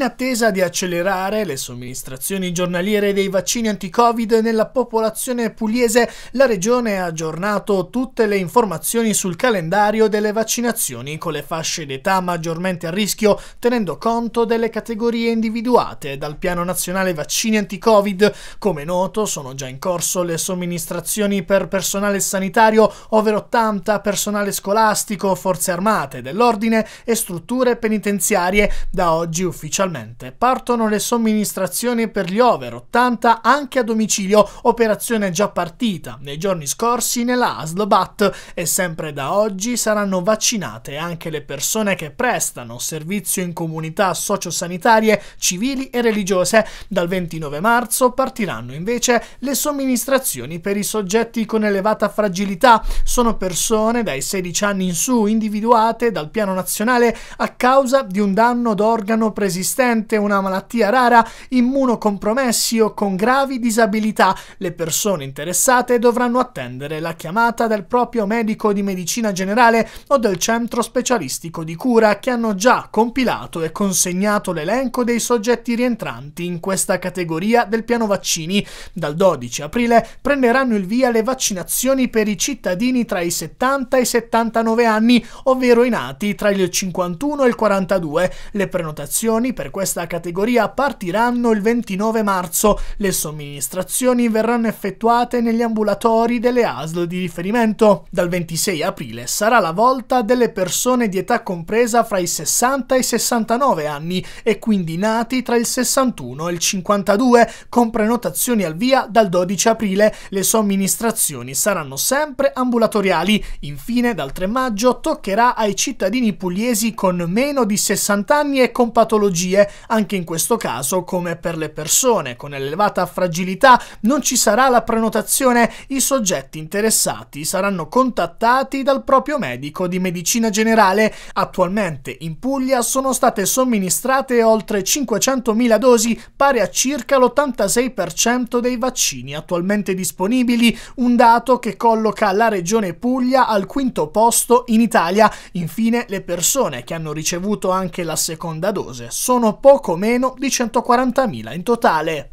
in attesa di accelerare le somministrazioni giornaliere dei vaccini anti-Covid nella popolazione pugliese, la Regione ha aggiornato tutte le informazioni sul calendario delle vaccinazioni con le fasce d'età maggiormente a rischio, tenendo conto delle categorie individuate dal Piano Nazionale Vaccini Anti-Covid. Come noto, sono già in corso le somministrazioni per personale sanitario, ovvero 80, personale scolastico, forze armate, dell'ordine e strutture penitenziarie, da oggi ufficialmente Naturalmente partono le somministrazioni per gli over 80 anche a domicilio, operazione già partita nei giorni scorsi nella ASL BAT e sempre da oggi saranno vaccinate anche le persone che prestano servizio in comunità sociosanitarie, civili e religiose. Dal 29 marzo partiranno invece le somministrazioni per i soggetti con elevata fragilità. Sono persone dai 16 anni in su individuate dal piano nazionale a causa di un danno d'organo preesistente persistente, una malattia rara, immunocompromessi o con gravi disabilità. Le persone interessate dovranno attendere la chiamata del proprio medico di medicina generale o del centro specialistico di cura che hanno già compilato e consegnato l'elenco dei soggetti rientranti in questa categoria del piano vaccini. Dal 12 aprile prenderanno il via le vaccinazioni per i cittadini tra i 70 e i 79 anni, ovvero i nati tra il 51 e il 42. Le prenotazioni per questa categoria partiranno il 29 marzo. Le somministrazioni verranno effettuate negli ambulatori delle ASL di riferimento. Dal 26 aprile sarà la volta delle persone di età compresa fra i 60 e i 69 anni e quindi nati tra il 61 e il 52 con prenotazioni al via dal 12 aprile. Le somministrazioni saranno sempre ambulatoriali. Infine dal 3 maggio toccherà ai cittadini pugliesi con meno di 60 anni e con patologie garanzie, anche in questo caso come per le persone con elevata fragilità non ci sarà la prenotazione, i soggetti interessati saranno contattati dal proprio medico di medicina generale. Attualmente in Puglia sono state somministrate oltre 500.000 dosi, pari a circa l'86% dei vaccini attualmente disponibili, un dato che colloca la regione Puglia al quinto posto in Italia. Infine le persone che hanno ricevuto anche la seconda dose sono sono poco meno di 140.000 in totale.